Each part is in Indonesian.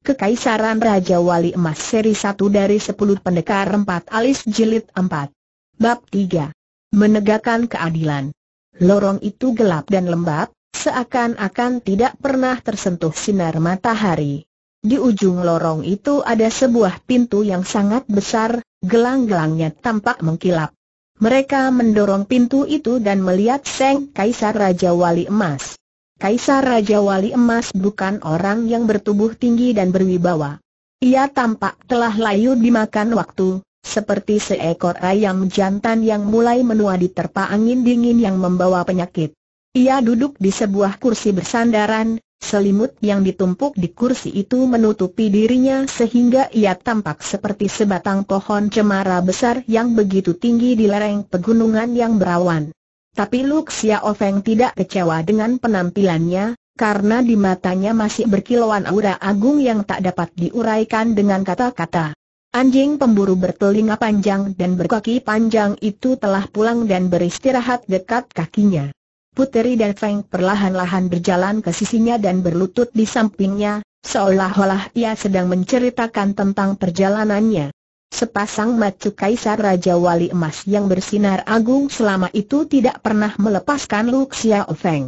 Kekaisaran Raja Wali Emas seri 1 dari 10 pendekar 4 alis jilid 4. Bab 3. Menegakkan keadilan. Lorong itu gelap dan lembab, seakan-akan tidak pernah tersentuh sinar matahari. Di ujung lorong itu ada sebuah pintu yang sangat besar, gelang-gelangnya tampak mengkilap. Mereka mendorong pintu itu dan melihat Seng Kaisar Raja Wali Emas. Kaisar Raja Wali Emas bukan orang yang bertubuh tinggi dan berwibawa. Ia tampak telah layu dimakan waktu, seperti seekor ayam jantan yang mulai menua diterpa angin dingin yang membawa penyakit. Ia duduk di sebuah kursi bersandaran, selimut yang ditumpuk di kursi itu menutupi dirinya sehingga ia tampak seperti sebatang pohon cemara besar yang begitu tinggi di lereng pegunungan yang berawan. Tapi Xiao Feng tidak kecewa dengan penampilannya, karena di matanya masih berkilauan aura agung yang tak dapat diuraikan dengan kata-kata. Anjing pemburu bertelinga panjang dan berkaki panjang itu telah pulang dan beristirahat dekat kakinya. Puteri dan Feng perlahan-lahan berjalan ke sisinya dan berlutut di sampingnya, seolah-olah ia sedang menceritakan tentang perjalanannya. Sepasang mata kaisar Raja Wali Emas yang bersinar agung selama itu tidak pernah melepaskan Luxia Xiao Feng.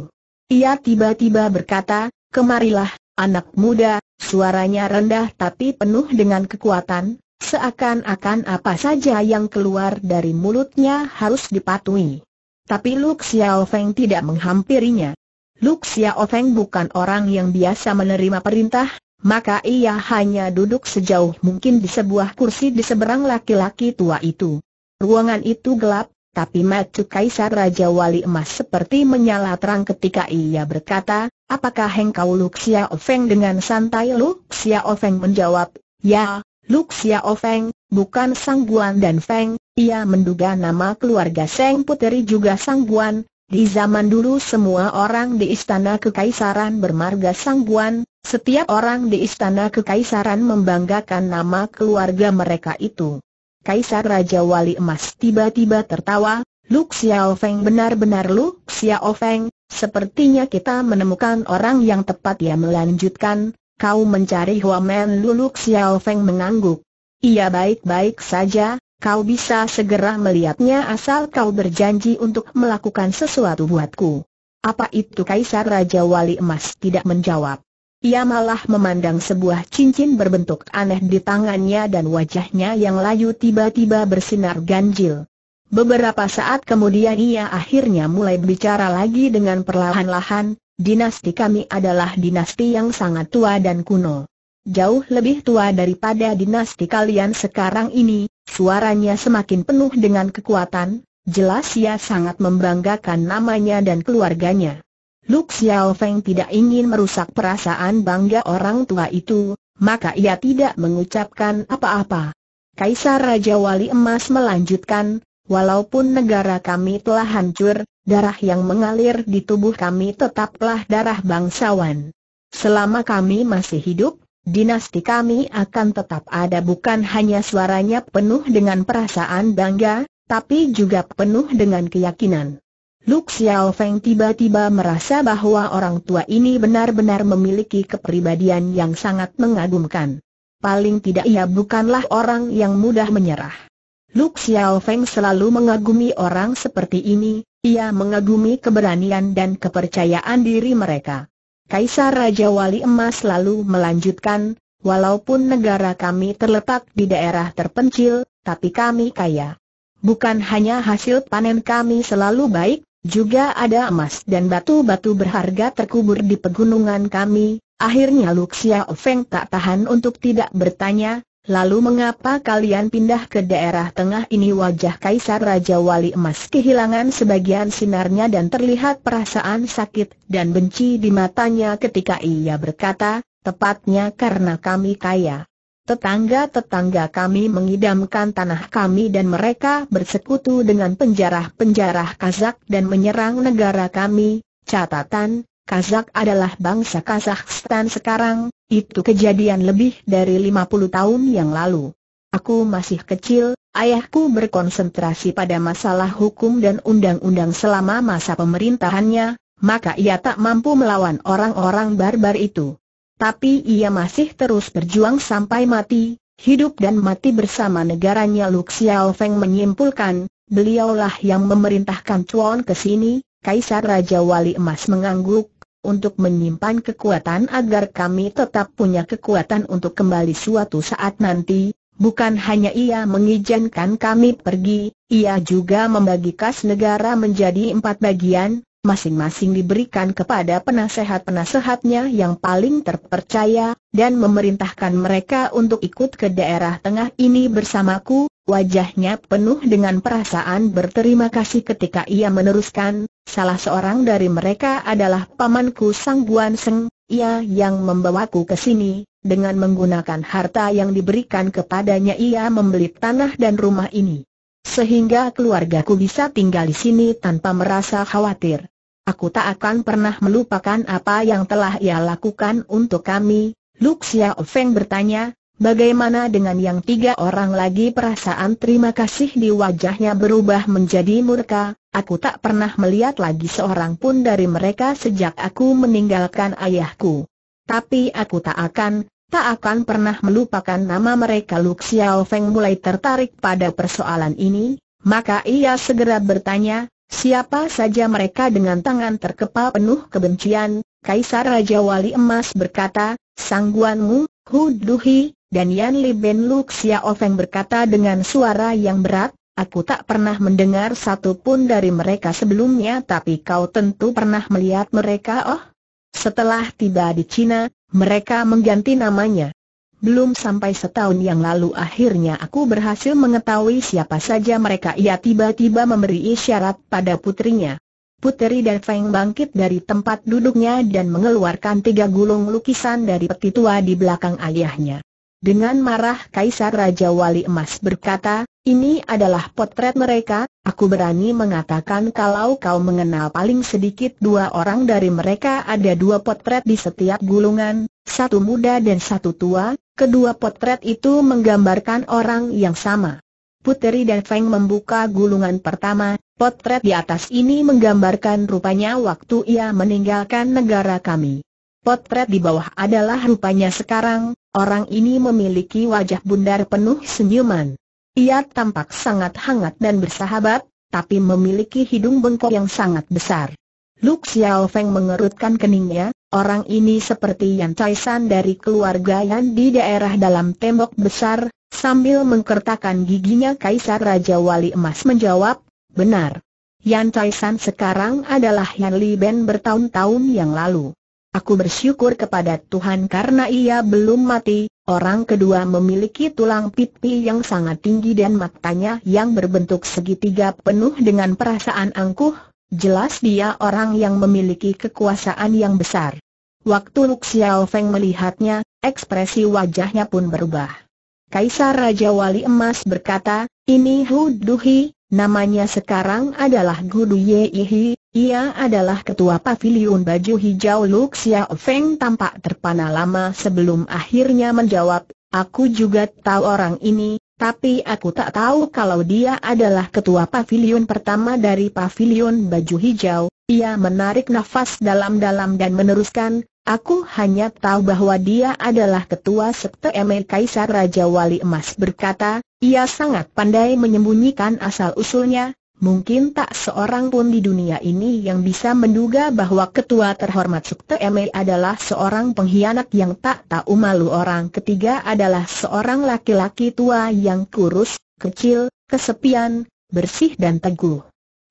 Ia tiba-tiba berkata, kemarilah, anak muda, suaranya rendah tapi penuh dengan kekuatan, seakan-akan apa saja yang keluar dari mulutnya harus dipatuhi. Tapi Luxia Xiao Feng tidak menghampirinya. Luxia Xiao Feng bukan orang yang biasa menerima perintah, maka ia hanya duduk sejauh mungkin di sebuah kursi di seberang laki-laki tua itu. Ruangan itu gelap, tapi mata Kaisar Raja Wali Emas seperti menyala terang ketika ia berkata, apakah engkau Luxia Ofeng dengan santai Luxia Ofeng menjawab, ya, Luxia Ofeng, bukan Sangguan dan Feng, ia menduga nama keluarga Seng Puteri juga Sangguan, di zaman dulu semua orang di istana kekaisaran bermarga Sangguan, setiap orang di istana kekaisaran membanggakan nama keluarga mereka itu. Kaisar Raja Wali Emas tiba-tiba tertawa, Lu Xiaofeng benar-benar Lu Xiaofeng, sepertinya kita menemukan orang yang tepat ya melanjutkan, kau mencari Huamen Lu Lu Xiaofeng mengangguk. Iya baik-baik saja, kau bisa segera melihatnya asal kau berjanji untuk melakukan sesuatu buatku. Apa itu Kaisar Raja Wali Emas tidak menjawab ia malah memandang sebuah cincin berbentuk aneh di tangannya dan wajahnya yang layu tiba-tiba bersinar ganjil. Beberapa saat kemudian ia akhirnya mulai bicara lagi dengan perlahan-lahan, dinasti kami adalah dinasti yang sangat tua dan kuno. Jauh lebih tua daripada dinasti kalian sekarang ini, suaranya semakin penuh dengan kekuatan, jelas ia sangat membanggakan namanya dan keluarganya. Luk Xiao Feng tidak ingin merusak perasaan bangga orang tua itu, maka ia tidak mengucapkan apa-apa. Kaisar Raja Wali Emas melanjutkan, walaupun negara kami telah hancur, darah yang mengalir di tubuh kami tetaplah darah bangsawan. Selama kami masih hidup, Dinasti kami akan tetap ada bukan hanya suaranya penuh dengan perasaan bangga, tapi juga penuh dengan keyakinan. Luk Xiao Feng tiba-tiba merasa bahwa orang tua ini benar-benar memiliki kepribadian yang sangat mengagumkan. Paling tidak ia bukanlah orang yang mudah menyerah. Luk Xiao Feng selalu mengagumi orang seperti ini, ia mengagumi keberanian dan kepercayaan diri mereka. Kaisar Raja Wali Emas lalu melanjutkan, walaupun negara kami terletak di daerah terpencil, tapi kami kaya. Bukan hanya hasil panen kami selalu baik, juga ada emas dan batu-batu berharga terkubur di pegunungan kami, akhirnya Luxia Ofeng tak tahan untuk tidak bertanya, Lalu mengapa kalian pindah ke daerah tengah ini wajah Kaisar Raja Wali Emas kehilangan sebagian sinarnya dan terlihat perasaan sakit dan benci di matanya ketika ia berkata, tepatnya karena kami kaya. Tetangga-tetangga kami mengidamkan tanah kami dan mereka bersekutu dengan penjarah-penjarah Kazak dan menyerang negara kami. Catatan, Kazak adalah bangsa Kazakhstan sekarang, itu kejadian lebih dari 50 tahun yang lalu. Aku masih kecil, ayahku berkonsentrasi pada masalah hukum dan undang-undang selama masa pemerintahannya, maka ia tak mampu melawan orang-orang barbar itu tapi ia masih terus berjuang sampai mati, hidup dan mati bersama negaranya Lu Xiao Feng menyimpulkan, beliaulah yang memerintahkan Chuan ke sini, Kaisar Raja Wali Emas mengangguk, untuk menyimpan kekuatan agar kami tetap punya kekuatan untuk kembali suatu saat nanti, Bukan hanya ia mengizinkan kami pergi, ia juga membagi kas negara menjadi empat bagian, masing-masing diberikan kepada penasehat-penasehatnya yang paling terpercaya, dan memerintahkan mereka untuk ikut ke daerah tengah ini bersamaku, wajahnya penuh dengan perasaan berterima kasih ketika ia meneruskan, salah seorang dari mereka adalah pamanku Sang Buan Seng, ia yang membawaku ke sini, dengan menggunakan harta yang diberikan kepadanya ia membeli tanah dan rumah ini. Sehingga keluargaku bisa tinggal di sini tanpa merasa khawatir. Aku tak akan pernah melupakan apa yang telah ia lakukan untuk kami. Luxia Xiao Feng bertanya, bagaimana dengan yang tiga orang lagi perasaan terima kasih di wajahnya berubah menjadi murka, aku tak pernah melihat lagi seorang pun dari mereka sejak aku meninggalkan ayahku. Tapi aku tak akan, tak akan pernah melupakan nama mereka Luxia Oveng mulai tertarik pada persoalan ini, maka ia segera bertanya, Siapa saja mereka dengan tangan terkepal penuh kebencian, Kaisar Raja Wali Emas berkata, Sangguanmu, Guanmu, Hu Duhi, dan Yan Li Ben Luk Xia Ofeng berkata dengan suara yang berat, Aku tak pernah mendengar satu pun dari mereka sebelumnya tapi kau tentu pernah melihat mereka oh. Setelah tiba di Cina, mereka mengganti namanya. Belum sampai setahun yang lalu akhirnya aku berhasil mengetahui siapa saja mereka ia tiba-tiba memberi isyarat pada putrinya. Puteri dan Feng bangkit dari tempat duduknya dan mengeluarkan tiga gulung lukisan dari peti tua di belakang ayahnya. Dengan marah Kaisar Raja Wali Emas berkata, ini adalah potret mereka, aku berani mengatakan kalau kau mengenal paling sedikit dua orang dari mereka ada dua potret di setiap gulungan, satu muda dan satu tua, Kedua potret itu menggambarkan orang yang sama. Puteri dan Feng membuka gulungan pertama, potret di atas ini menggambarkan rupanya waktu ia meninggalkan negara kami. Potret di bawah adalah rupanya sekarang, orang ini memiliki wajah bundar penuh senyuman. Ia tampak sangat hangat dan bersahabat, tapi memiliki hidung bengkok yang sangat besar. Lu Xiao Feng mengerutkan keningnya, orang ini seperti Yan Chai San dari keluarga Yan di daerah dalam tembok besar, sambil mengkertakan giginya Kaisar Raja Wali Emas menjawab, benar. Yan Chai San sekarang adalah Yan Li Ben bertahun-tahun yang lalu. Aku bersyukur kepada Tuhan karena ia belum mati, orang kedua memiliki tulang pipi yang sangat tinggi dan matanya yang berbentuk segitiga penuh dengan perasaan angkuh, Jelas dia orang yang memiliki kekuasaan yang besar. Waktu Lu Xiaofeng Feng melihatnya, ekspresi wajahnya pun berubah. Kaisar Raja Wali Emas berkata, ini Hu Duhi, namanya sekarang adalah Gudu Yeihi, ia adalah ketua pavilion baju hijau Lu Xiaofeng Feng tampak terpana lama sebelum akhirnya menjawab, aku juga tahu orang ini, tapi aku tak tahu kalau dia adalah ketua pavilion pertama dari pavilion baju hijau. Ia menarik nafas dalam-dalam dan meneruskan, Aku hanya tahu bahwa dia adalah ketua sekte Emir Kaisar Raja Wali Emas berkata, ia sangat pandai menyembunyikan asal-usulnya, Mungkin tak seorang pun di dunia ini yang bisa menduga bahwa ketua terhormat Sukte Eme adalah seorang pengkhianat yang tak tahu malu orang ketiga adalah seorang laki-laki tua yang kurus, kecil, kesepian, bersih dan teguh.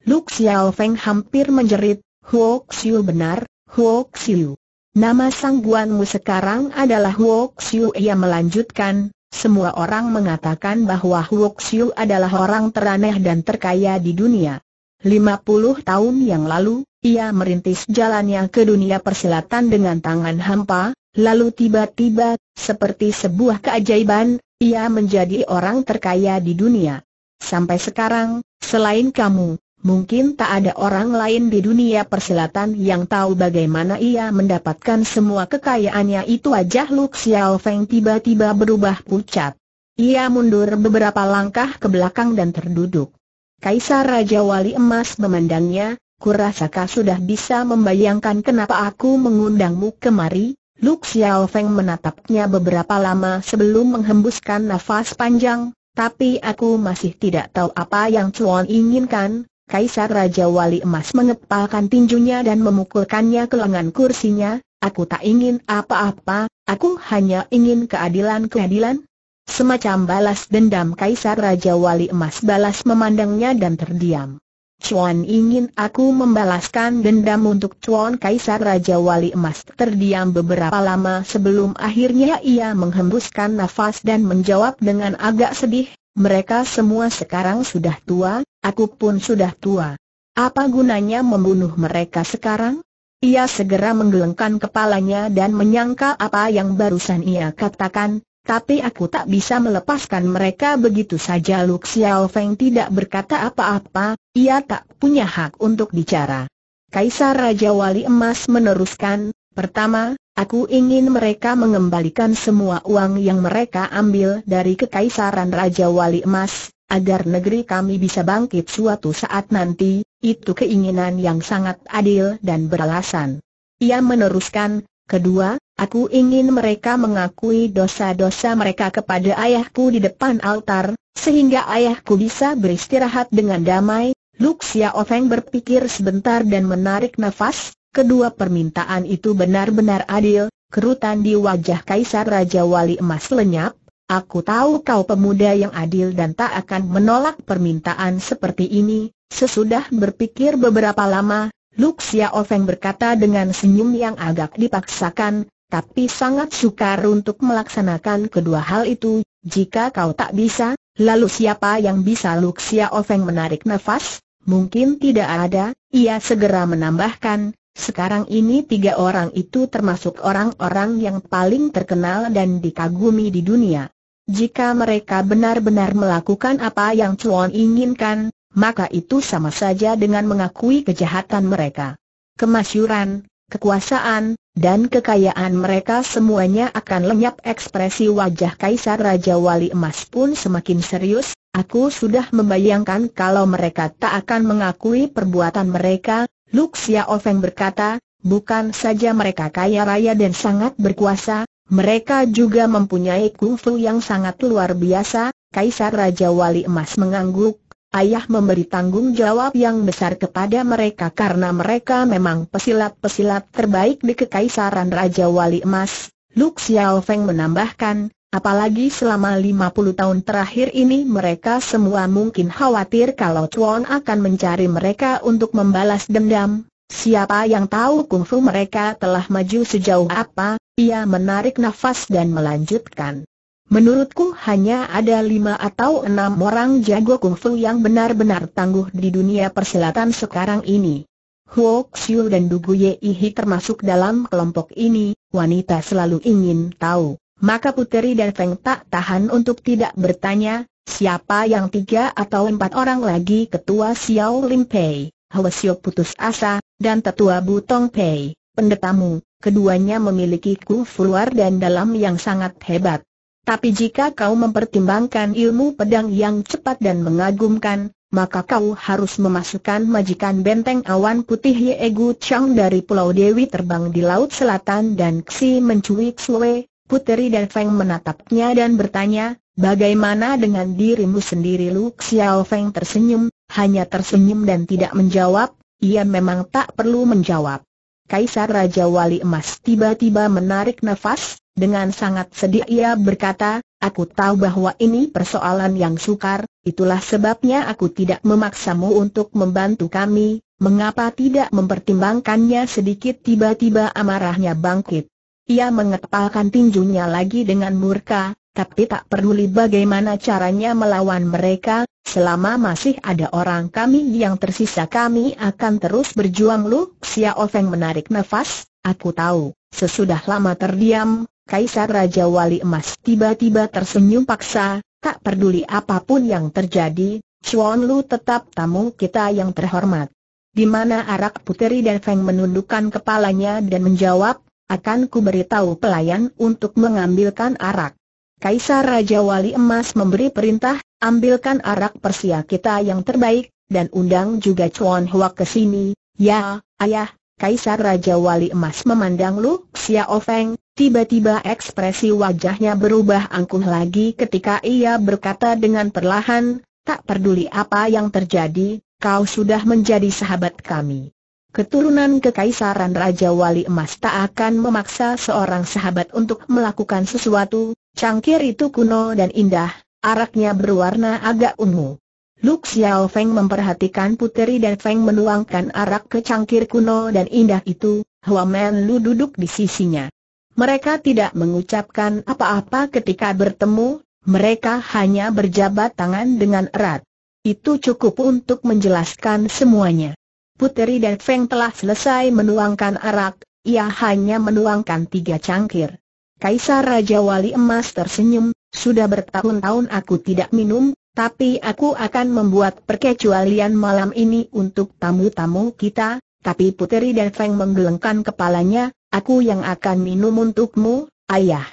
Lu Xiao Feng hampir menjerit, Huo Xiu benar, Huo Xiu. Nama sangguanmu sekarang adalah Huo Xiu ia melanjutkan, semua orang mengatakan bahwa Huok Siu adalah orang teraneh dan terkaya di dunia. 50 tahun yang lalu, ia merintis jalannya ke dunia persilatan dengan tangan hampa, lalu tiba-tiba, seperti sebuah keajaiban, ia menjadi orang terkaya di dunia. Sampai sekarang, selain kamu, Mungkin tak ada orang lain di dunia perselatan yang tahu bagaimana ia mendapatkan semua kekayaannya itu wajah Lu Xiao Feng tiba-tiba berubah pucat. Ia mundur beberapa langkah ke belakang dan terduduk. Kaisar Raja Wali Emas memandangnya, Kurasa kau sudah bisa membayangkan kenapa aku mengundangmu kemari. Lu Xiao Feng menatapnya beberapa lama sebelum menghembuskan nafas panjang, tapi aku masih tidak tahu apa yang Chuan inginkan, Kaisar Raja Wali Emas mengepalkan tinjunya dan memukulkannya ke lengan kursinya, aku tak ingin apa-apa, aku hanya ingin keadilan-keadilan. Semacam balas dendam Kaisar Raja Wali Emas balas memandangnya dan terdiam. Chuan ingin aku membalaskan dendam untuk Chuan Kaisar Raja Wali Emas terdiam beberapa lama sebelum akhirnya ia menghembuskan nafas dan menjawab dengan agak sedih, mereka semua sekarang sudah tua, aku pun sudah tua. Apa gunanya membunuh mereka sekarang? Ia segera menggelengkan kepalanya dan menyangka apa yang barusan ia katakan, tapi aku tak bisa melepaskan mereka begitu saja Lu Xiao Feng tidak berkata apa-apa, ia tak punya hak untuk bicara. Kaisar Raja Wali Emas meneruskan, Pertama, aku ingin mereka mengembalikan semua uang yang mereka ambil dari kekaisaran Raja Wali Emas, agar negeri kami bisa bangkit suatu saat nanti, itu keinginan yang sangat adil dan beralasan. Ia meneruskan, kedua, aku ingin mereka mengakui dosa-dosa mereka kepada ayahku di depan altar, sehingga ayahku bisa beristirahat dengan damai, Luxia Ofeng berpikir sebentar dan menarik nafas, Kedua permintaan itu benar-benar adil, kerutan di wajah Kaisar Raja Wali Emas lenyap, aku tahu kau pemuda yang adil dan tak akan menolak permintaan seperti ini, sesudah berpikir beberapa lama, Luxia Ofeng berkata dengan senyum yang agak dipaksakan, tapi sangat sukar untuk melaksanakan kedua hal itu, jika kau tak bisa, lalu siapa yang bisa Luxia Ofeng menarik nafas? Mungkin tidak ada, ia segera menambahkan, sekarang ini tiga orang itu termasuk orang-orang yang paling terkenal dan dikagumi di dunia. Jika mereka benar-benar melakukan apa yang Chuan inginkan, maka itu sama saja dengan mengakui kejahatan mereka. Kemasyuran, kekuasaan, dan kekayaan mereka semuanya akan lenyap ekspresi wajah Kaisar Raja Wali Emas pun semakin serius, aku sudah membayangkan kalau mereka tak akan mengakui perbuatan mereka, Luk Oveng berkata, bukan saja mereka kaya raya dan sangat berkuasa, mereka juga mempunyai kungfu yang sangat luar biasa, Kaisar Raja Wali Emas mengangguk, ayah memberi tanggung jawab yang besar kepada mereka karena mereka memang pesilat-pesilat terbaik di Kekaisaran Raja Wali Emas, Luk Oveng menambahkan, Apalagi selama 50 tahun terakhir ini mereka semua mungkin khawatir kalau Chuan akan mencari mereka untuk membalas dendam. Siapa yang tahu kungfu mereka telah maju sejauh apa, ia menarik nafas dan melanjutkan. Menurutku hanya ada lima atau enam orang jago kungfu yang benar-benar tangguh di dunia persilatan sekarang ini. Huo Xiu dan Dugu Yehi termasuk dalam kelompok ini, wanita selalu ingin tahu maka Puteri dan Feng tak tahan untuk tidak bertanya, siapa yang tiga atau empat orang lagi ketua Xiao Lim Pei, Siok putus asa, dan tetua Butong Pei, pendetamu, keduanya memiliki kufu luar dan dalam yang sangat hebat. Tapi jika kau mempertimbangkan ilmu pedang yang cepat dan mengagumkan, maka kau harus memasukkan majikan benteng awan putih Ye Gu Chang dari Pulau Dewi terbang di Laut Selatan dan Xi mencui Xue. Puteri dan Feng menatapnya dan bertanya, bagaimana dengan dirimu sendiri Lu Xiao Feng tersenyum, hanya tersenyum dan tidak menjawab, ia memang tak perlu menjawab. Kaisar Raja Wali Emas tiba-tiba menarik nafas, dengan sangat sedih ia berkata, aku tahu bahwa ini persoalan yang sukar, itulah sebabnya aku tidak memaksamu untuk membantu kami, mengapa tidak mempertimbangkannya sedikit tiba-tiba amarahnya bangkit. Ia mengepalkan tinjunya lagi dengan murka, tapi tak peduli bagaimana caranya melawan mereka, selama masih ada orang kami yang tersisa kami akan terus berjuang Lu Xia Ofeng menarik nafas, aku tahu, sesudah lama terdiam, Kaisar Raja Wali Emas tiba-tiba tersenyum paksa, tak peduli apapun yang terjadi, Chuan Lu tetap tamu kita yang terhormat. Di mana Arak Puteri dan Feng menundukkan kepalanya dan menjawab, akan ku beritahu pelayan untuk mengambilkan arak. Kaisar Raja Wali Emas memberi perintah, ambilkan arak persia kita yang terbaik, dan undang juga Chuan Hua ke sini, ya, ayah, Kaisar Raja Wali Emas memandang Lu Xiao Feng, tiba-tiba ekspresi wajahnya berubah angkuh lagi ketika ia berkata dengan perlahan, tak peduli apa yang terjadi, kau sudah menjadi sahabat kami. Keturunan kekaisaran Raja Wali Emas tak akan memaksa seorang sahabat untuk melakukan sesuatu, cangkir itu kuno dan indah, araknya berwarna agak ungu. Lu Xiao Feng memperhatikan puteri dan Feng menuangkan arak ke cangkir kuno dan indah itu, Hua Men Lu duduk di sisinya. Mereka tidak mengucapkan apa-apa ketika bertemu, mereka hanya berjabat tangan dengan erat. Itu cukup untuk menjelaskan semuanya. Puteri dan Feng telah selesai menuangkan arak, ia hanya menuangkan tiga cangkir. Kaisar Raja Wali Emas tersenyum, sudah bertahun-tahun aku tidak minum, tapi aku akan membuat perkecualian malam ini untuk tamu-tamu kita, tapi Puteri dan Feng menggelengkan kepalanya, aku yang akan minum untukmu, ayah.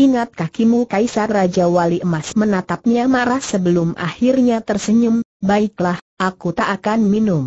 Ingat kakimu Kaisar Raja Wali Emas menatapnya marah sebelum akhirnya tersenyum, baiklah, aku tak akan minum.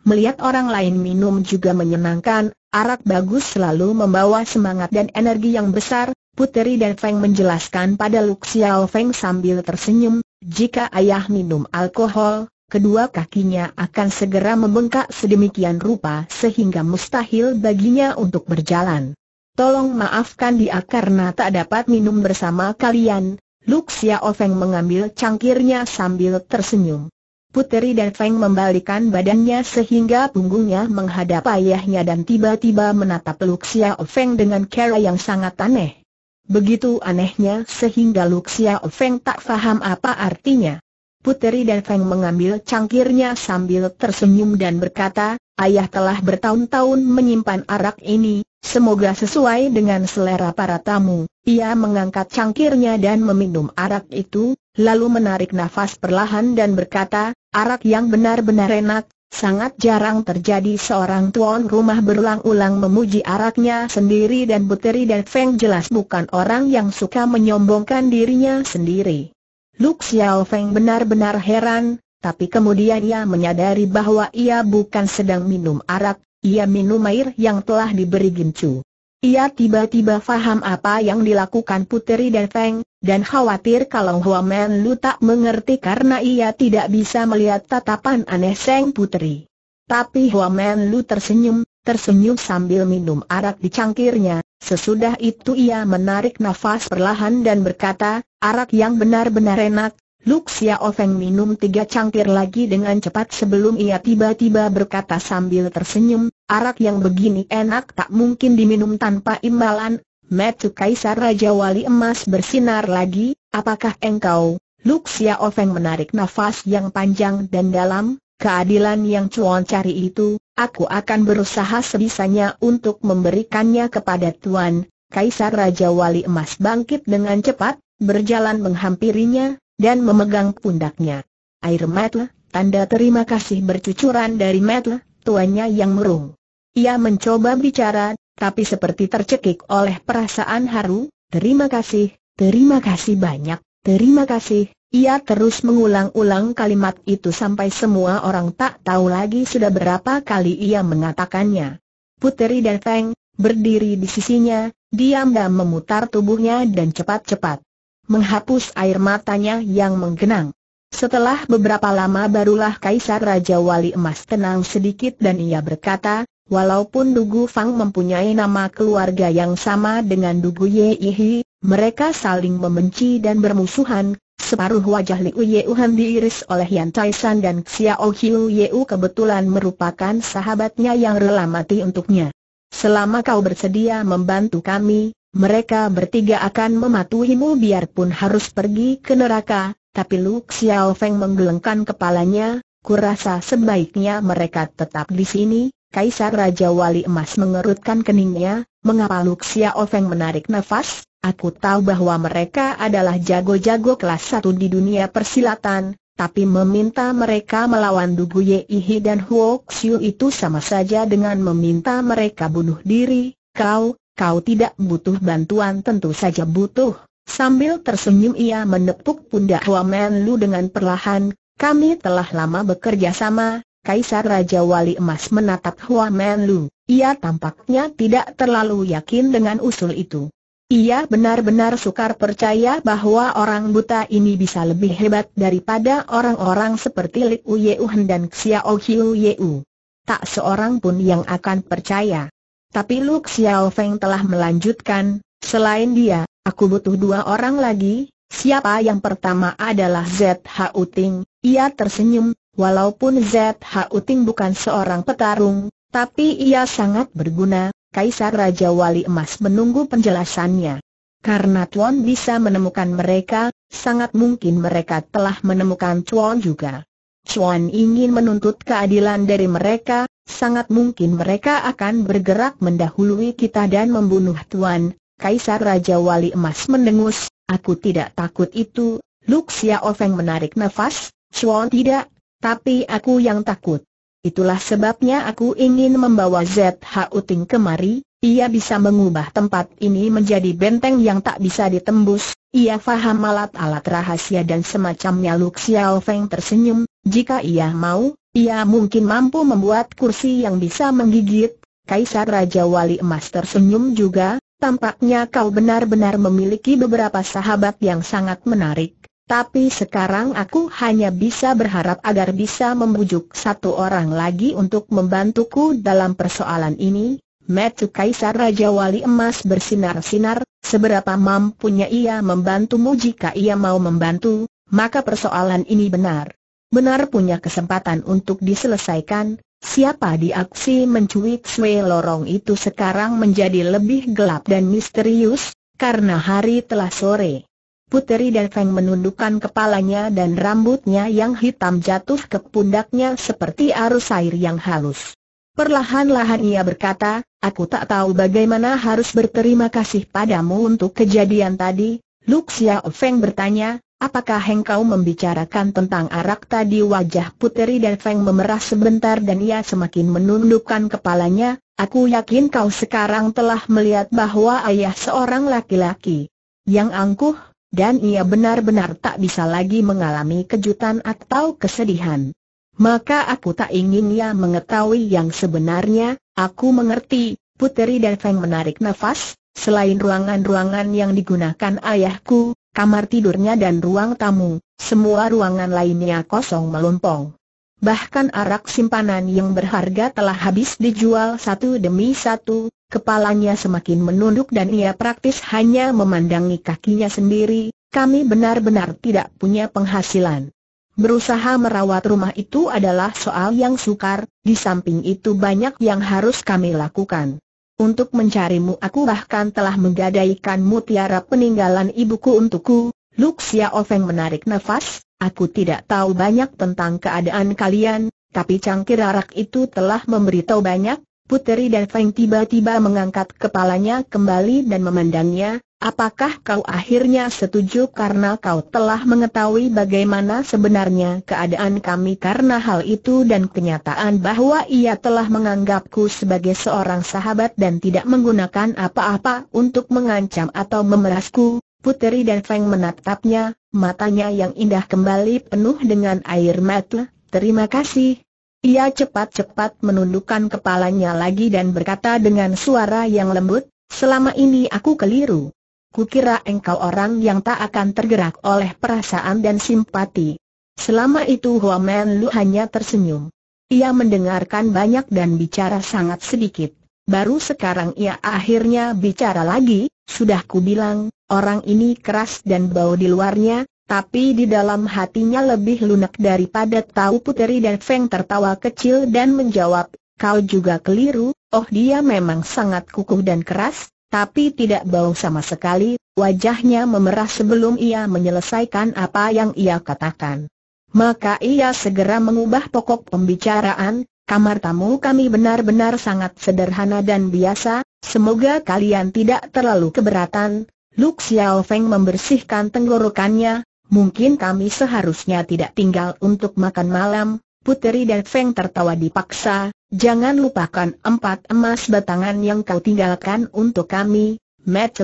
Melihat orang lain minum juga menyenangkan, arak bagus selalu membawa semangat dan energi yang besar, Puteri dan Feng menjelaskan pada Luxia Xiao Feng sambil tersenyum, jika ayah minum alkohol, kedua kakinya akan segera membengkak sedemikian rupa sehingga mustahil baginya untuk berjalan. Tolong maafkan dia karena tak dapat minum bersama kalian, Luxia Xiao Feng mengambil cangkirnya sambil tersenyum. Puteri dan Feng membalikan badannya sehingga punggungnya menghadap ayahnya dan tiba-tiba menatap Luxia Feng dengan cara yang sangat aneh. Begitu anehnya sehingga Luxia Feng tak faham apa artinya. Puteri dan Feng mengambil cangkirnya sambil tersenyum dan berkata, Ayah telah bertahun-tahun menyimpan arak ini, Semoga sesuai dengan selera para tamu, ia mengangkat cangkirnya dan meminum arak itu, lalu menarik nafas perlahan dan berkata, arak yang benar-benar enak, sangat jarang terjadi seorang tuan rumah berulang-ulang memuji araknya sendiri dan Buteri dan Feng jelas bukan orang yang suka menyombongkan dirinya sendiri. Luk Xiao Feng benar-benar heran, tapi kemudian ia menyadari bahwa ia bukan sedang minum arak, ia minum air yang telah diberi gincu. Ia tiba-tiba faham apa yang dilakukan Puteri dan Feng, dan khawatir kalau Hua Men Lu tak mengerti karena ia tidak bisa melihat tatapan aneh Seng Puteri. Tapi Hua Men Lu tersenyum, tersenyum sambil minum arak di cangkirnya, sesudah itu ia menarik nafas perlahan dan berkata, arak yang benar-benar enak, Luk Xiao Feng minum tiga cangkir lagi dengan cepat sebelum ia tiba-tiba berkata sambil tersenyum, arak yang begini enak tak mungkin diminum tanpa imbalan. Metu Kaisar Raja Wali Emas bersinar lagi, apakah engkau? Luk Xiao Feng menarik nafas yang panjang dan dalam, keadilan yang cuan cari itu, aku akan berusaha sebisanya untuk memberikannya kepada Tuan. Kaisar Raja Wali Emas bangkit dengan cepat, berjalan menghampirinya, dan memegang pundaknya. Air mata, tanda terima kasih bercucuran dari mata, tuannya yang merung. Ia mencoba bicara, tapi seperti tercekik oleh perasaan haru, terima kasih, terima kasih banyak, terima kasih, ia terus mengulang-ulang kalimat itu sampai semua orang tak tahu lagi sudah berapa kali ia mengatakannya. Puteri dan Feng, berdiri di sisinya, diam diam memutar tubuhnya dan cepat-cepat menghapus air matanya yang menggenang. Setelah beberapa lama barulah Kaisar Raja Wali Emas tenang sedikit dan ia berkata, walaupun Dugu Fang mempunyai nama keluarga yang sama dengan Dugu Ye Ihi, mereka saling membenci dan bermusuhan, separuh wajah Liu Yeuhan diiris oleh Yan Taisan dan Xiao oh Qiu Yeu kebetulan merupakan sahabatnya yang rela mati untuknya. Selama kau bersedia membantu kami, mereka bertiga akan mematuhimu biarpun harus pergi ke neraka, tapi Lu Xiao Feng menggelengkan kepalanya, kurasa sebaiknya mereka tetap di sini, Kaisar Raja Wali Emas mengerutkan keningnya, mengapa Lu Xiao Feng menarik nafas, aku tahu bahwa mereka adalah jago-jago kelas satu di dunia persilatan, tapi meminta mereka melawan Dugu Yeihi dan Huo Xiu itu sama saja dengan meminta mereka bunuh diri, kau, kau tidak butuh bantuan tentu saja butuh. Sambil tersenyum ia menepuk pundak Wamen Lu dengan perlahan, kami telah lama bekerja sama, Kaisar Raja Wali Emas menatap Wamen Lu, ia tampaknya tidak terlalu yakin dengan usul itu. Ia benar-benar sukar percaya bahwa orang buta ini bisa lebih hebat daripada orang-orang seperti Li Uyeuhen dan Xiao Hiu Yeu. Tak seorang pun yang akan percaya. Tapi Lu Xiao Feng telah melanjutkan, selain dia, aku butuh dua orang lagi, siapa yang pertama adalah ZHU Ting, ia tersenyum, walaupun ZHU Ting bukan seorang petarung, tapi ia sangat berguna, Kaisar Raja Wali Emas menunggu penjelasannya. Karena Tuan bisa menemukan mereka, sangat mungkin mereka telah menemukan Tuan juga. Tuan ingin menuntut keadilan dari mereka, sangat mungkin mereka akan bergerak mendahului kita dan membunuh Tuan, Kaisar Raja Wali Emas mendengus, aku tidak takut itu, Luxia Ofeng menarik nafas, Chuan tidak, tapi aku yang takut. Itulah sebabnya aku ingin membawa ZH Uting kemari, ia bisa mengubah tempat ini menjadi benteng yang tak bisa ditembus, ia faham alat-alat rahasia dan semacamnya Luxia Ofeng tersenyum, jika ia mau, ia mungkin mampu membuat kursi yang bisa menggigit. Kaisar Raja Wali Emas tersenyum juga, tampaknya kau benar-benar memiliki beberapa sahabat yang sangat menarik. Tapi sekarang aku hanya bisa berharap agar bisa membujuk satu orang lagi untuk membantuku dalam persoalan ini. Metu Kaisar Raja Wali Emas bersinar-sinar, seberapa mampunya ia membantumu jika ia mau membantu, maka persoalan ini benar benar punya kesempatan untuk diselesaikan, siapa diaksi mencuit sway lorong itu sekarang menjadi lebih gelap dan misterius, karena hari telah sore. Puteri dan Feng menundukkan kepalanya dan rambutnya yang hitam jatuh ke pundaknya seperti arus air yang halus. Perlahan-lahan ia berkata, aku tak tahu bagaimana harus berterima kasih padamu untuk kejadian tadi. Luxia Feng bertanya, Apakah hengkau membicarakan tentang arak tadi wajah puteri dan Feng memerah sebentar dan ia semakin menundukkan kepalanya, aku yakin kau sekarang telah melihat bahwa ayah seorang laki-laki yang angkuh, dan ia benar-benar tak bisa lagi mengalami kejutan atau kesedihan. Maka aku tak ingin ia mengetahui yang sebenarnya, aku mengerti, puteri dan Feng menarik nafas, selain ruangan-ruangan yang digunakan ayahku, kamar tidurnya dan ruang tamu, semua ruangan lainnya kosong melompong. Bahkan arak simpanan yang berharga telah habis dijual satu demi satu, kepalanya semakin menunduk dan ia praktis hanya memandangi kakinya sendiri, kami benar-benar tidak punya penghasilan. Berusaha merawat rumah itu adalah soal yang sukar, di samping itu banyak yang harus kami lakukan untuk mencarimu aku bahkan telah menggadaikan mutiara peninggalan ibuku untukku. Luxia Ofeng menarik nafas, aku tidak tahu banyak tentang keadaan kalian, tapi cangkir arak itu telah memberitahu banyak. Puteri dan Feng tiba-tiba mengangkat kepalanya kembali dan memandangnya, Apakah kau akhirnya setuju karena kau telah mengetahui bagaimana sebenarnya keadaan kami karena hal itu dan kenyataan bahwa ia telah menganggapku sebagai seorang sahabat dan tidak menggunakan apa-apa untuk mengancam atau memerasku? Puteri dan Feng menatapnya, matanya yang indah kembali penuh dengan air mata. Terima kasih. Ia cepat-cepat menundukkan kepalanya lagi dan berkata dengan suara yang lembut, selama ini aku keliru. Kukira engkau orang yang tak akan tergerak oleh perasaan dan simpati. Selama itu Men Lu hanya tersenyum. Ia mendengarkan banyak dan bicara sangat sedikit. Baru sekarang ia akhirnya bicara lagi, sudah ku bilang, orang ini keras dan bau di luarnya, tapi di dalam hatinya lebih lunak daripada tahu puteri dan Feng tertawa kecil dan menjawab, kau juga keliru, oh dia memang sangat kukuh dan keras, tapi tidak bau sama sekali, wajahnya memerah sebelum ia menyelesaikan apa yang ia katakan. Maka ia segera mengubah pokok pembicaraan, kamar tamu kami benar-benar sangat sederhana dan biasa, semoga kalian tidak terlalu keberatan. Luk Xiao Feng membersihkan tenggorokannya, mungkin kami seharusnya tidak tinggal untuk makan malam, Puteri dan Feng tertawa dipaksa, jangan lupakan empat emas batangan yang kau tinggalkan untuk kami.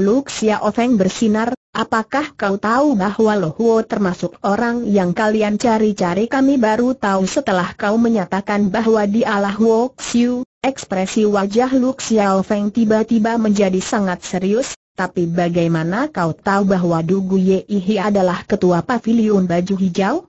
Luke Xiao Feng bersinar, apakah kau tahu bahwa Lo Huo termasuk orang yang kalian cari-cari kami baru tahu setelah kau menyatakan bahwa dialah Huo Xiu, ekspresi wajah Lu Xiao Feng tiba-tiba menjadi sangat serius, tapi bagaimana kau tahu bahwa Dugu Guye adalah ketua pavilion baju hijau?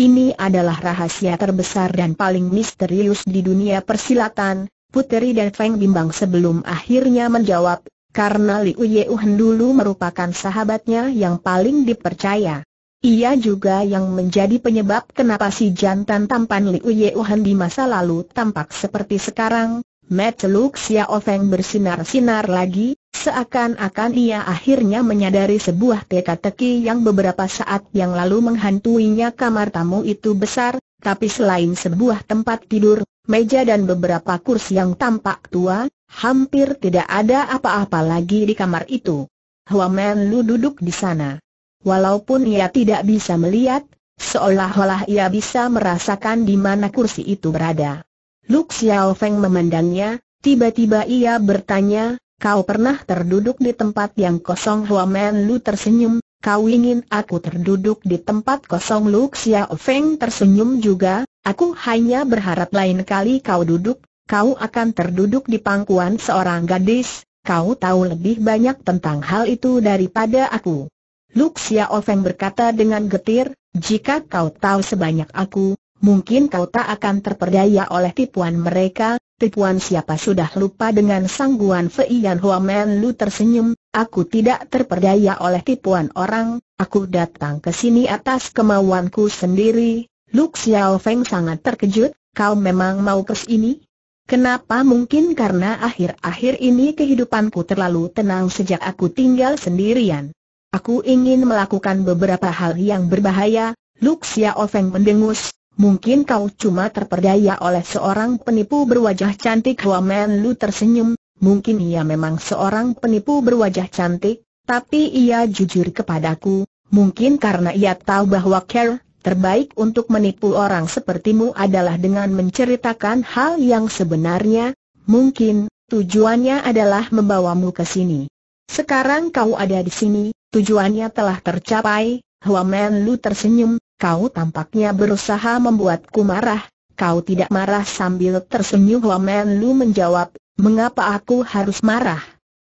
Ini adalah rahasia terbesar dan paling misterius di dunia persilatan, Puteri dan Feng bimbang sebelum akhirnya menjawab, karena Liu Yeuhen dulu merupakan sahabatnya yang paling dipercaya. Ia juga yang menjadi penyebab kenapa si jantan tampan Liu Yeuhen di masa lalu tampak seperti sekarang, Matt Luke Xiao Feng bersinar-sinar lagi, Seakan-akan ia akhirnya menyadari sebuah teka-teki yang beberapa saat yang lalu menghantuinya kamar tamu itu besar, tapi selain sebuah tempat tidur, meja dan beberapa kursi yang tampak tua, hampir tidak ada apa-apa lagi di kamar itu. Huamen Lu duduk di sana. Walaupun ia tidak bisa melihat, seolah-olah ia bisa merasakan di mana kursi itu berada. Lu Xiao Feng memandangnya, tiba-tiba ia bertanya, Kau pernah terduduk di tempat yang kosong Men Lu tersenyum, kau ingin aku terduduk di tempat kosong Lu Xiao Feng tersenyum juga, aku hanya berharap lain kali kau duduk, kau akan terduduk di pangkuan seorang gadis, kau tahu lebih banyak tentang hal itu daripada aku. Lu Xiao Feng berkata dengan getir, jika kau tahu sebanyak aku, mungkin kau tak akan terperdaya oleh tipuan mereka, tipuan siapa sudah lupa dengan sangguan Fei Yan Hua Men Lu tersenyum, aku tidak terperdaya oleh tipuan orang, aku datang ke sini atas kemauanku sendiri, Lu Xiao Feng sangat terkejut, kau memang mau ke sini? Kenapa mungkin karena akhir-akhir ini kehidupanku terlalu tenang sejak aku tinggal sendirian. Aku ingin melakukan beberapa hal yang berbahaya, Lu Xiao mendengus, Mungkin kau cuma terperdaya oleh seorang penipu berwajah cantik Huamen Lu tersenyum, mungkin ia memang seorang penipu berwajah cantik, tapi ia jujur kepadaku, mungkin karena ia tahu bahwa care terbaik untuk menipu orang sepertimu adalah dengan menceritakan hal yang sebenarnya, mungkin tujuannya adalah membawamu ke sini. Sekarang kau ada di sini, tujuannya telah tercapai, Huamen Lu tersenyum, kau tampaknya berusaha membuatku marah, kau tidak marah sambil tersenyum Lomen Lu menjawab, mengapa aku harus marah?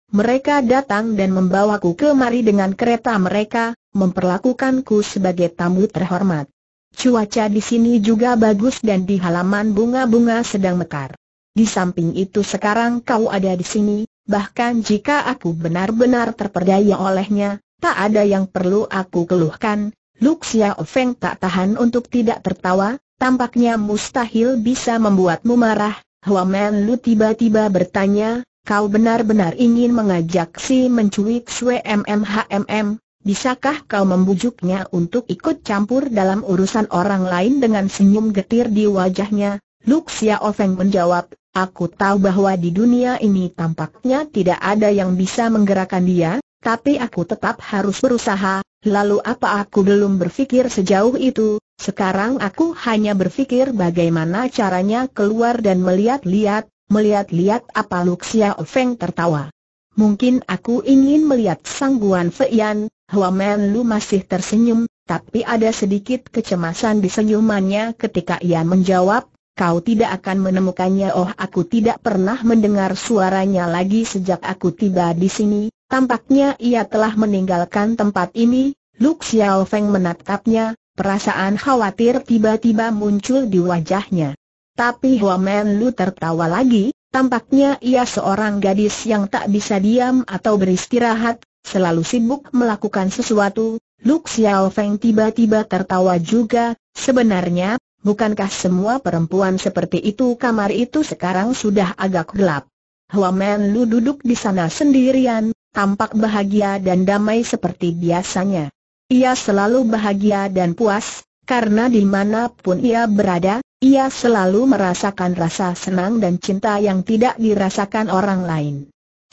Mereka datang dan membawaku kemari dengan kereta mereka, memperlakukanku sebagai tamu terhormat. Cuaca di sini juga bagus dan di halaman bunga-bunga sedang mekar. Di samping itu sekarang kau ada di sini, bahkan jika aku benar-benar terperdaya olehnya, tak ada yang perlu aku keluhkan, Luxia Xiao Feng tak tahan untuk tidak tertawa, tampaknya mustahil bisa membuatmu marah. Hua Men Lu tiba-tiba bertanya, kau benar-benar ingin mengajak si mencuit Sue MMHMM, bisakah kau membujuknya untuk ikut campur dalam urusan orang lain dengan senyum getir di wajahnya? Luxia Xiao Feng menjawab, aku tahu bahwa di dunia ini tampaknya tidak ada yang bisa menggerakkan dia, tapi aku tetap harus berusaha, Lalu apa aku belum berpikir sejauh itu, sekarang aku hanya berpikir bagaimana caranya keluar dan melihat-lihat, melihat lihat apa Luxia Feng tertawa. Mungkin aku ingin melihat sangguan Feian, Men Lu masih tersenyum, tapi ada sedikit kecemasan di senyumannya ketika ia menjawab, kau tidak akan menemukannya oh aku tidak pernah mendengar suaranya lagi sejak aku tiba di sini, Tampaknya ia telah meninggalkan tempat ini, Luk Xiao Feng menatapnya, perasaan khawatir tiba-tiba muncul di wajahnya. Tapi Men Lu tertawa lagi, tampaknya ia seorang gadis yang tak bisa diam atau beristirahat, selalu sibuk melakukan sesuatu. Luk Xiao Feng tiba-tiba tertawa juga, sebenarnya, bukankah semua perempuan seperti itu kamar itu sekarang sudah agak gelap? Men Lu duduk di sana sendirian, tampak bahagia dan damai seperti biasanya. Ia selalu bahagia dan puas, karena dimanapun ia berada, ia selalu merasakan rasa senang dan cinta yang tidak dirasakan orang lain.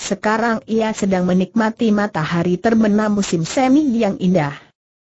Sekarang ia sedang menikmati matahari terbenam musim semi yang indah.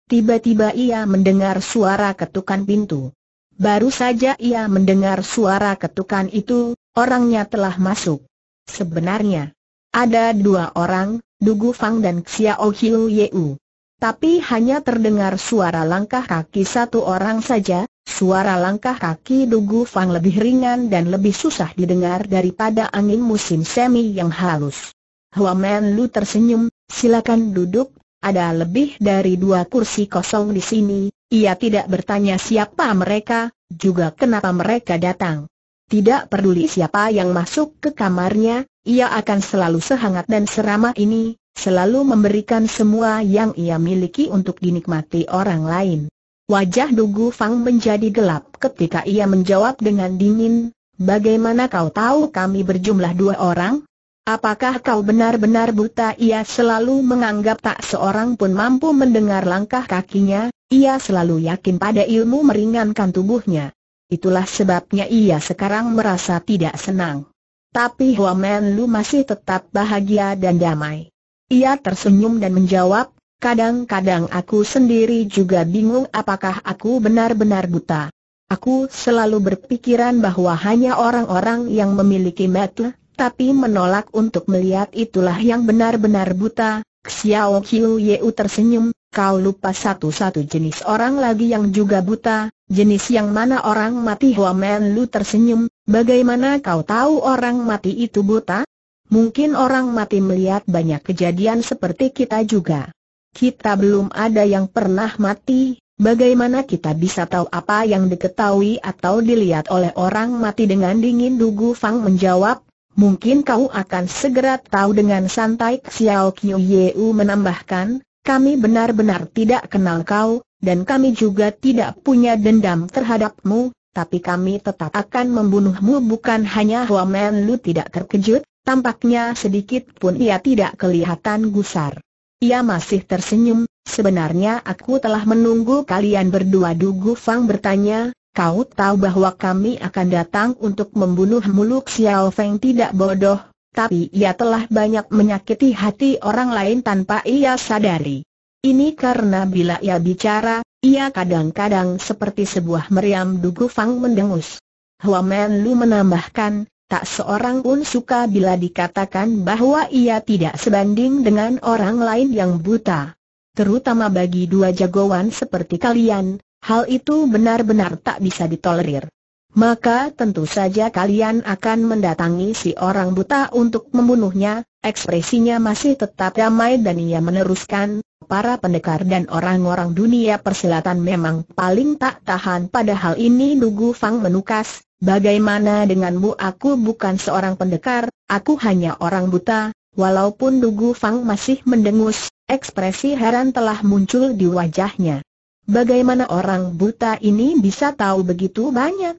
Tiba-tiba ia mendengar suara ketukan pintu. Baru saja ia mendengar suara ketukan itu, orangnya telah masuk. Sebenarnya, ada dua orang, Dugu Fang dan Xiao Hiu Yeu. Tapi hanya terdengar suara langkah kaki satu orang saja, suara langkah kaki Dugu Fang lebih ringan dan lebih susah didengar daripada angin musim semi yang halus. Hua Men Lu tersenyum, silakan duduk, ada lebih dari dua kursi kosong di sini, ia tidak bertanya siapa mereka, juga kenapa mereka datang. Tidak peduli siapa yang masuk ke kamarnya, ia akan selalu sehangat dan seramah ini, selalu memberikan semua yang ia miliki untuk dinikmati orang lain. Wajah Dugu Fang menjadi gelap ketika ia menjawab dengan dingin, Bagaimana kau tahu kami berjumlah dua orang? Apakah kau benar-benar buta? Ia selalu menganggap tak seorang pun mampu mendengar langkah kakinya, ia selalu yakin pada ilmu meringankan tubuhnya. Itulah sebabnya ia sekarang merasa tidak senang. Tapi Men Lu masih tetap bahagia dan damai. Ia tersenyum dan menjawab, kadang-kadang aku sendiri juga bingung apakah aku benar-benar buta. Aku selalu berpikiran bahwa hanya orang-orang yang memiliki mata, tapi menolak untuk melihat itulah yang benar-benar buta. Xiao Qiu Yeu tersenyum, kau lupa satu-satu jenis orang lagi yang juga buta, jenis yang mana orang mati Hua Men Lu tersenyum, bagaimana kau tahu orang mati itu buta? Mungkin orang mati melihat banyak kejadian seperti kita juga. Kita belum ada yang pernah mati, bagaimana kita bisa tahu apa yang diketahui atau dilihat oleh orang mati dengan dingin Dugu Fang menjawab, mungkin kau akan segera tahu dengan santai Xiao Qiu Yu menambahkan, kami benar-benar tidak kenal kau, dan kami juga tidak punya dendam terhadapmu, tapi kami tetap akan membunuhmu bukan hanya Men Lu tidak terkejut, tampaknya sedikit pun ia tidak kelihatan gusar. Ia masih tersenyum, sebenarnya aku telah menunggu kalian berdua Dugu Fang bertanya, kau tahu bahwa kami akan datang untuk membunuh muluk Xiao Feng tidak bodoh, tapi ia telah banyak menyakiti hati orang lain tanpa ia sadari. Ini karena bila ia bicara, ia kadang-kadang seperti sebuah meriam dugu fang mendengus. Men Lu menambahkan, tak seorang pun suka bila dikatakan bahwa ia tidak sebanding dengan orang lain yang buta. Terutama bagi dua jagoan seperti kalian, hal itu benar-benar tak bisa ditolerir maka tentu saja kalian akan mendatangi si orang buta untuk membunuhnya. Ekspresinya masih tetap damai dan ia meneruskan, para pendekar dan orang-orang dunia persilatan memang paling tak tahan pada hal ini Dugu Fang menukas, bagaimana denganmu aku bukan seorang pendekar, aku hanya orang buta, walaupun Dugu Fang masih mendengus, ekspresi heran telah muncul di wajahnya. Bagaimana orang buta ini bisa tahu begitu banyak?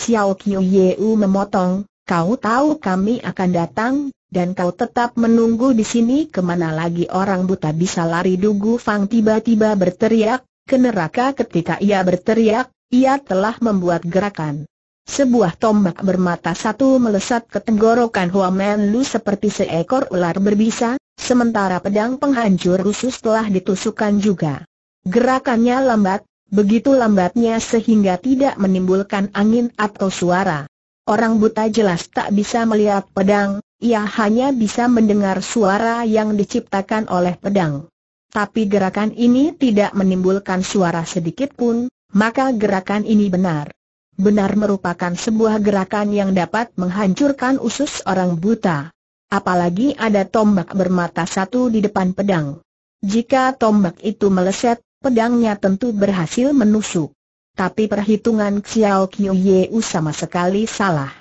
Xiao Qiu Yeu memotong, kau tahu kami akan datang, dan kau tetap menunggu di sini kemana lagi orang buta bisa lari Dugu Fang tiba-tiba berteriak, ke neraka ketika ia berteriak, ia telah membuat gerakan. Sebuah tombak bermata satu melesat ke tenggorokan Men Lu seperti seekor ular berbisa, sementara pedang penghancur rusus telah ditusukkan juga. Gerakannya lambat, begitu lambatnya sehingga tidak menimbulkan angin atau suara. Orang buta jelas tak bisa melihat pedang, ia hanya bisa mendengar suara yang diciptakan oleh pedang. Tapi gerakan ini tidak menimbulkan suara sedikit pun, maka gerakan ini benar. Benar merupakan sebuah gerakan yang dapat menghancurkan usus orang buta. Apalagi ada tombak bermata satu di depan pedang. Jika tombak itu meleset, pedangnya tentu berhasil menusuk. Tapi perhitungan Xiao Qiu sama sekali salah.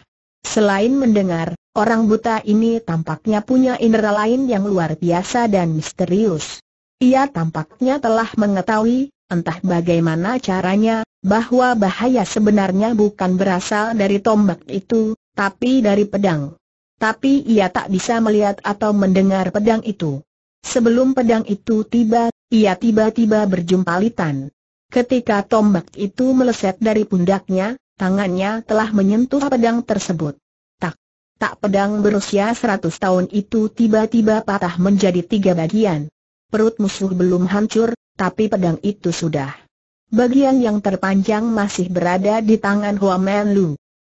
Selain mendengar, orang buta ini tampaknya punya indera lain yang luar biasa dan misterius. Ia tampaknya telah mengetahui, entah bagaimana caranya, bahwa bahaya sebenarnya bukan berasal dari tombak itu, tapi dari pedang. Tapi ia tak bisa melihat atau mendengar pedang itu. Sebelum pedang itu tiba, ia tiba-tiba berjumpa litan. Ketika tombak itu meleset dari pundaknya, tangannya telah menyentuh pedang tersebut. Tak, tak pedang berusia 100 tahun itu tiba-tiba patah menjadi tiga bagian. Perut musuh belum hancur, tapi pedang itu sudah. Bagian yang terpanjang masih berada di tangan Huamen Lu.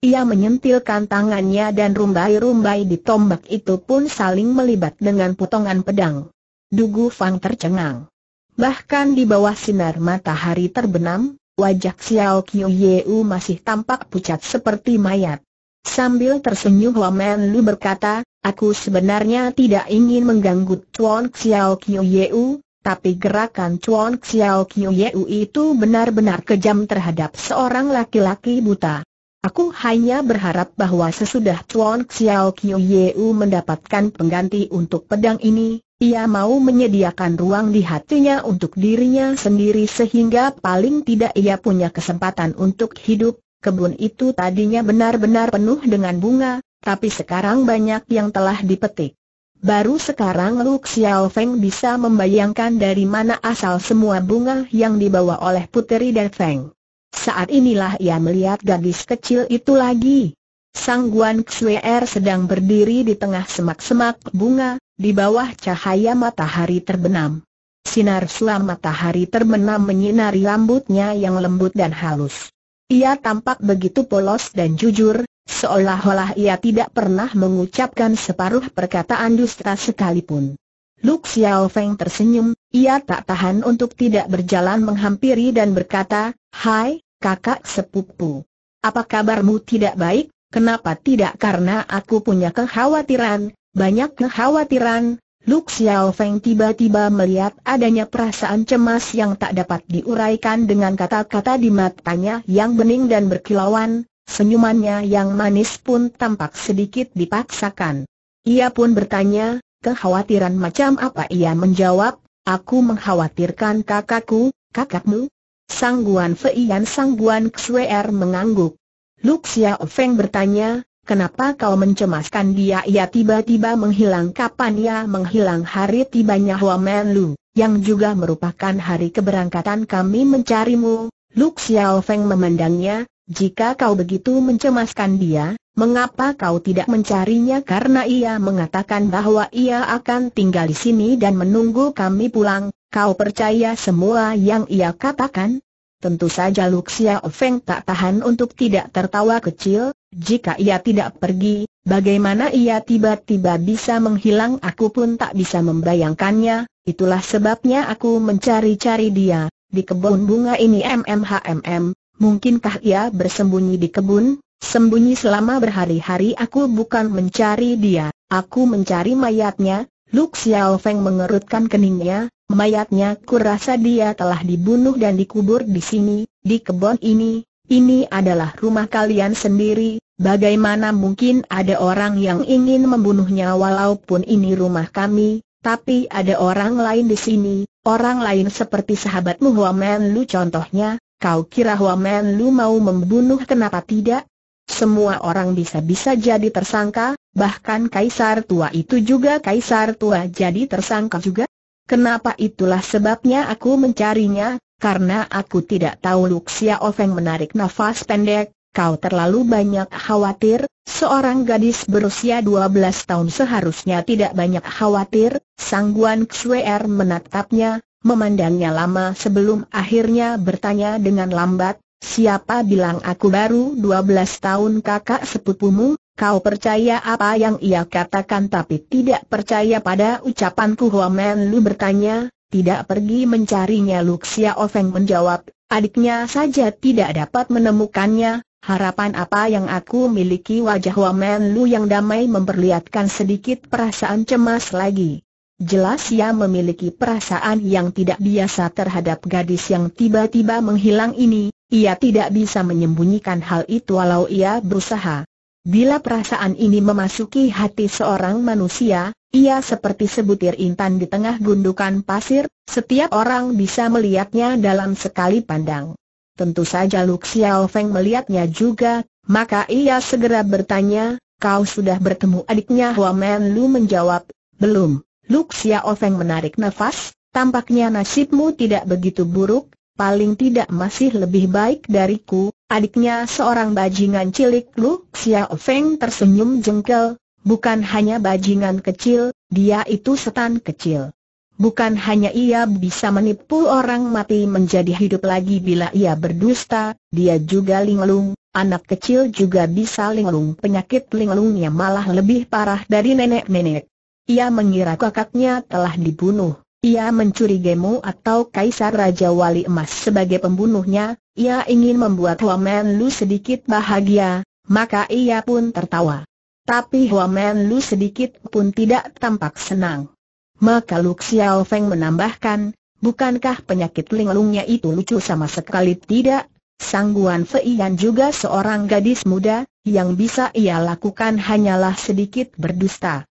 Ia menyentilkan tangannya dan rumbai-rumbai di tombak itu pun saling melibat dengan potongan pedang. Dugu Fang tercengang. Bahkan di bawah sinar matahari terbenam, wajah Xiao Qiu Yeu masih tampak pucat seperti mayat. Sambil tersenyum Wamen Lu berkata, aku sebenarnya tidak ingin mengganggu Chuan Xiao Qiu Yeu, tapi gerakan Chuan Xiao Qiu Yeu itu benar-benar kejam terhadap seorang laki-laki buta. Aku hanya berharap bahwa sesudah Tuan Xiao Qiu mendapatkan pengganti untuk pedang ini, ia mau menyediakan ruang di hatinya untuk dirinya sendiri sehingga paling tidak ia punya kesempatan untuk hidup. Kebun itu tadinya benar-benar penuh dengan bunga, tapi sekarang banyak yang telah dipetik. Baru sekarang Lu Xiao Feng bisa membayangkan dari mana asal semua bunga yang dibawa oleh Puteri dan Feng. Saat inilah ia melihat gadis kecil itu lagi. Sang Guan Xuer sedang berdiri di tengah semak-semak bunga, di bawah cahaya matahari terbenam. Sinar suam matahari terbenam menyinari rambutnya yang lembut dan halus. Ia tampak begitu polos dan jujur, seolah-olah ia tidak pernah mengucapkan separuh perkataan dusta sekalipun. Lu Xiaofeng tersenyum, ia tak tahan untuk tidak berjalan menghampiri dan berkata, Hai, kakak sepupu. Apa kabarmu tidak baik? Kenapa tidak karena aku punya kekhawatiran, banyak kekhawatiran. Lu Xiao Feng tiba-tiba melihat adanya perasaan cemas yang tak dapat diuraikan dengan kata-kata di matanya yang bening dan berkilauan, senyumannya yang manis pun tampak sedikit dipaksakan. Ia pun bertanya, kekhawatiran macam apa ia menjawab, aku mengkhawatirkan kakakku, kakakmu, Sangguan Fei Sangguan Xuer er mengangguk. Luk Xiao Feng bertanya, kenapa kau mencemaskan dia? Ia tiba-tiba menghilang kapan ia menghilang hari tibanya Huamen Lu, yang juga merupakan hari keberangkatan kami mencarimu. Luk Xiao Feng memandangnya, jika kau begitu mencemaskan dia, mengapa kau tidak mencarinya karena ia mengatakan bahwa ia akan tinggal di sini dan menunggu kami pulang, Kau percaya semua yang ia katakan? Tentu saja Luxia Ofeng tak tahan untuk tidak tertawa kecil, jika ia tidak pergi, bagaimana ia tiba-tiba bisa menghilang aku pun tak bisa membayangkannya, itulah sebabnya aku mencari-cari dia, di kebun bunga ini MMHMM, mungkinkah ia bersembunyi di kebun? Sembunyi selama berhari-hari aku bukan mencari dia, aku mencari mayatnya, Luxia Ofeng mengerutkan keningnya, Mayatnya kurasa dia telah dibunuh dan dikubur di sini, di kebun ini. Ini adalah rumah kalian sendiri, bagaimana mungkin ada orang yang ingin membunuhnya walaupun ini rumah kami, tapi ada orang lain di sini, orang lain seperti sahabatmu Huamen Lu contohnya, kau kira Huamen Lu mau membunuh kenapa tidak? Semua orang bisa-bisa jadi tersangka, bahkan kaisar tua itu juga kaisar tua jadi tersangka juga? Kenapa itulah sebabnya aku mencarinya, karena aku tidak tahu Luxia Ofeng menarik nafas pendek, kau terlalu banyak khawatir, seorang gadis berusia 12 tahun seharusnya tidak banyak khawatir, Sangguan Xuer menatapnya, memandangnya lama sebelum akhirnya bertanya dengan lambat, siapa bilang aku baru 12 tahun kakak sepupumu, Kau percaya apa yang ia katakan tapi tidak percaya pada ucapanku Men Lu bertanya, tidak pergi mencarinya Luxia Ofeng menjawab, adiknya saja tidak dapat menemukannya, harapan apa yang aku miliki wajah Men Lu yang damai memperlihatkan sedikit perasaan cemas lagi. Jelas ia memiliki perasaan yang tidak biasa terhadap gadis yang tiba-tiba menghilang ini, ia tidak bisa menyembunyikan hal itu walau ia berusaha. Bila perasaan ini memasuki hati seorang manusia, ia seperti sebutir intan di tengah gundukan pasir, setiap orang bisa melihatnya dalam sekali pandang. Tentu saja Lu Xiao Feng melihatnya juga, maka ia segera bertanya, kau sudah bertemu adiknya Hua Men Lu menjawab, belum. Lu Xiao Feng menarik nafas, tampaknya nasibmu tidak begitu buruk, paling tidak masih lebih baik dariku, Adiknya seorang bajingan cilik Lu Xiao Feng tersenyum jengkel, bukan hanya bajingan kecil, dia itu setan kecil. Bukan hanya ia bisa menipu orang mati menjadi hidup lagi bila ia berdusta, dia juga linglung, anak kecil juga bisa linglung penyakit linglungnya malah lebih parah dari nenek-nenek. Ia mengira kakaknya telah dibunuh. Ia mencuri atau Kaisar Raja Wali Emas sebagai pembunuhnya, ia ingin membuat Huamen Lu sedikit bahagia, maka ia pun tertawa. Tapi Huamen Lu sedikit pun tidak tampak senang. Maka Lu Xiao Feng menambahkan, bukankah penyakit linglungnya itu lucu sama sekali tidak? Sangguan Feian juga seorang gadis muda, yang bisa ia lakukan hanyalah sedikit berdusta.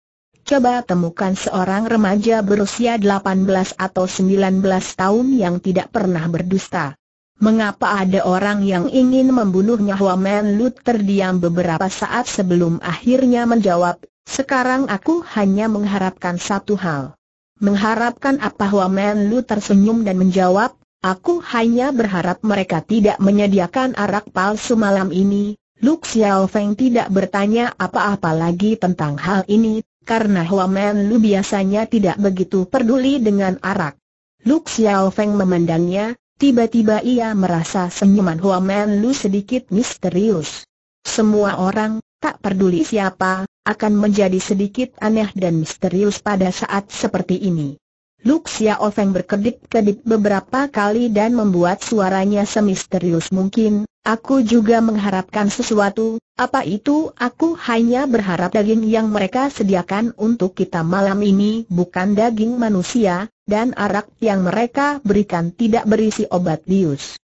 Coba temukan seorang remaja berusia 18 atau 19 tahun yang tidak pernah berdusta. Mengapa ada orang yang ingin membunuhnya Hua Lu Lut terdiam beberapa saat sebelum akhirnya menjawab, sekarang aku hanya mengharapkan satu hal. Mengharapkan apa Hua Lu Lut tersenyum dan menjawab, aku hanya berharap mereka tidak menyediakan arak palsu malam ini, Luk Xiao Feng tidak bertanya apa-apa lagi tentang hal ini, karena Huaman Lu biasanya tidak begitu peduli dengan arak. Lu Xiao Feng memandangnya, tiba-tiba ia merasa senyuman Huaman Lu sedikit misterius. Semua orang, tak peduli siapa, akan menjadi sedikit aneh dan misterius pada saat seperti ini. Lu Xiao Feng berkedip-kedip beberapa kali dan membuat suaranya semisterius mungkin, Aku juga mengharapkan sesuatu, apa itu aku hanya berharap daging yang mereka sediakan untuk kita malam ini bukan daging manusia, dan arak yang mereka berikan tidak berisi obat bius.